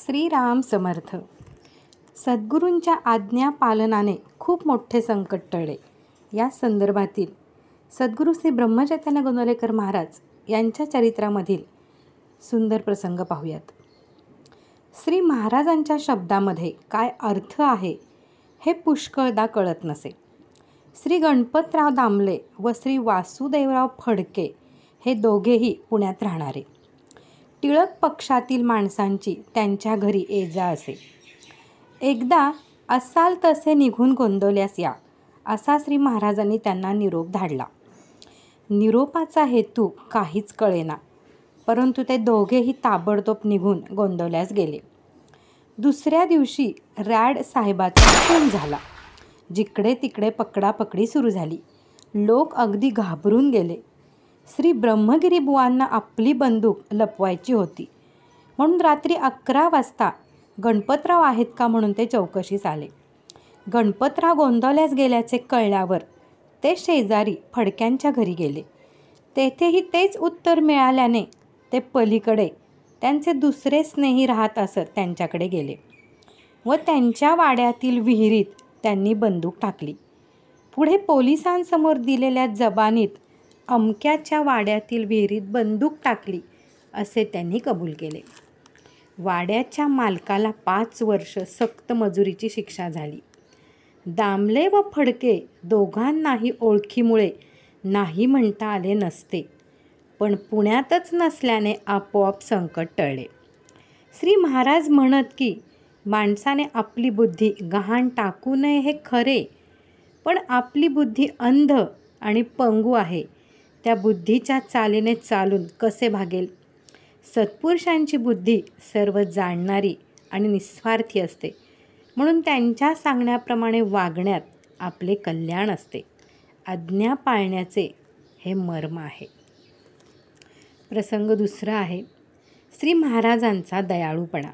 श्रीराम समर्थ सद्गुरूंच्या आज्ञा पालनाने खूप मोठे संकट टळले या संदर्भातील सद्गुरू श्री ब्रह्मचैतन्य गोंदवलेकर महाराज यांच्या चरित्रामधील सुंदर प्रसंग पाहूयात श्री महाराजांच्या शब्दामध्ये काय अर्थ आहे हे पुष्कळदा कळत नसे श्री गणपतराव दामले व श्री वासुदेवराव फडके हे दोघेही पुण्यात राहणारे टिळक पक्षातील माणसांची त्यांच्या घरी ये जा असे एकदा असाल तसे निघून गोंदवल्यास या असा श्री महाराजांनी त्यांना निरोप धाडला निरोपाचा हेतू काहीच कळेना परंतु ते दोघेही ताबडतोब निघून गोंदवल्यास गेले दुसऱ्या दिवशी रॅड साहेबाचा खून झाला जिकडे तिकडे पकडापकडी सुरू झाली लोक अगदी घाबरून गेले श्री ब्रह्मगिरी बुवांना आपली बंदूक लपवायची होती म्हणून रात्री अकरा वाजता गणपतराव आहेत का म्हणून ते चौकशीस आले गणपतराव गोंदवल्यास गेल्याचे कळल्यावर ते शेजारी फडक्यांच्या घरी गेले तेथेही तेच उत्तर मिळाल्याने ते पलीकडे त्यांचे दुसरे स्नेही राहत असत त्यांच्याकडे गेले व त्यांच्या वाड्यातील विहिरीत त्यांनी बंदूक टाकली पुढे पोलिसांसमोर दिलेल्या जबानीत अमक्याच्या वाड्यातील विहिरीत बंदूक टाकली असे त्यांनी कबूल केले वाड्याच्या मालकाला पाच वर्ष सक्त मजुरीची शिक्षा झाली दामले व फडके दोघांनाही ओळखीमुळे नाही म्हणता आले नसते पण पुण्यातच नसल्याने आपोआप संकट टळले श्री महाराज म्हणत की माणसाने आपली बुद्धी गहाण टाकू नये हे खरे पण आपली बुद्धी अंध आणि पंगू आहे त्या बुद्धीच्या चालीने चालून कसे भागेल सत्पुरुषांची बुद्धी सर्व जाणणारी आणि निस्वार्थी असते म्हणून त्यांच्या सांगण्याप्रमाणे वागण्यात आपले कल्याण असते आज्ञा पाळण्याचे हे मर्म आहे प्रसंग दुसरा आहे श्री महाराजांचा दयाळूपणा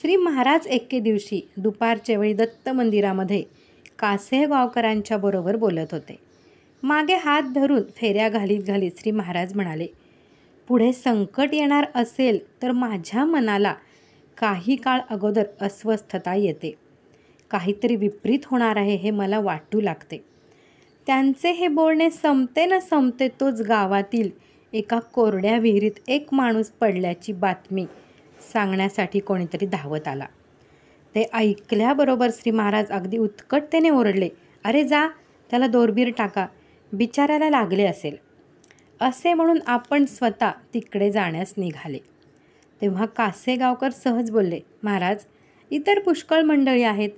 श्री महाराज एके दिवशी दुपारच्या वेळी दत्त मंदिरामध्ये कासे गावकरांच्या बरोबर बोलत होते मागे हात धरून फेऱ्या घालीत घालीत श्री महाराज म्हणाले पुढे संकट येणार असेल तर माझ्या मनाला काही काळ अगोदर अस्वस्थता येते काहीतरी विपरीत होणार आहे हे मला वाटू लागते त्यांचे हे बोलणे संपते न संपते तोच गावातील एका कोरड्या विहिरीत एक माणूस पडल्याची बातमी सांगण्यासाठी कोणीतरी धावत आला ते ऐकल्याबरोबर श्री महाराज अगदी उत्कटतेने ओरडले अरे जा त्याला दोरबीर टाका बिचारायला लागले असेल असे म्हणून आपण स्वतः तिकडे जाण्यास निघाले तेव्हा कासेगावकर सहज बोलले महाराज इतर पुष्कळ मंडळी आहेत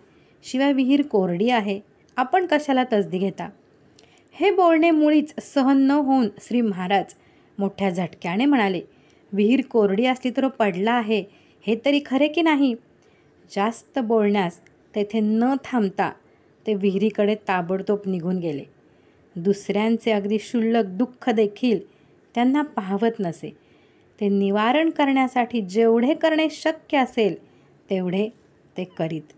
शिवाय विहीर कोरडी आहे आपण कशाला तसदी घेता हे बोलणे मुळीच सहन न होऊन श्री महाराज मोठ्या झटक्याने म्हणाले विहीर कोरडी असली तर पडला आहे हे तरी खरे की नाही जास्त बोलण्यास तेथे न थांबता ते विहिरीकडे ताबडतोब निघून गेले दुसऱ्यांचे अगदी क्षुल्लक दुःख देखील त्यांना पाहवत नसे ते निवारण करण्यासाठी जेवढे करणे शक्य असेल तेवढे ते करीत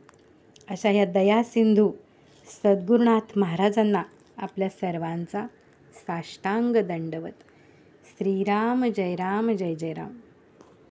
अशा या दया सिंधू सद्गुरुनाथ महाराजांना आपल्या सर्वांचा साष्टांग दंडवत श्रीराम जय राम जय जय राम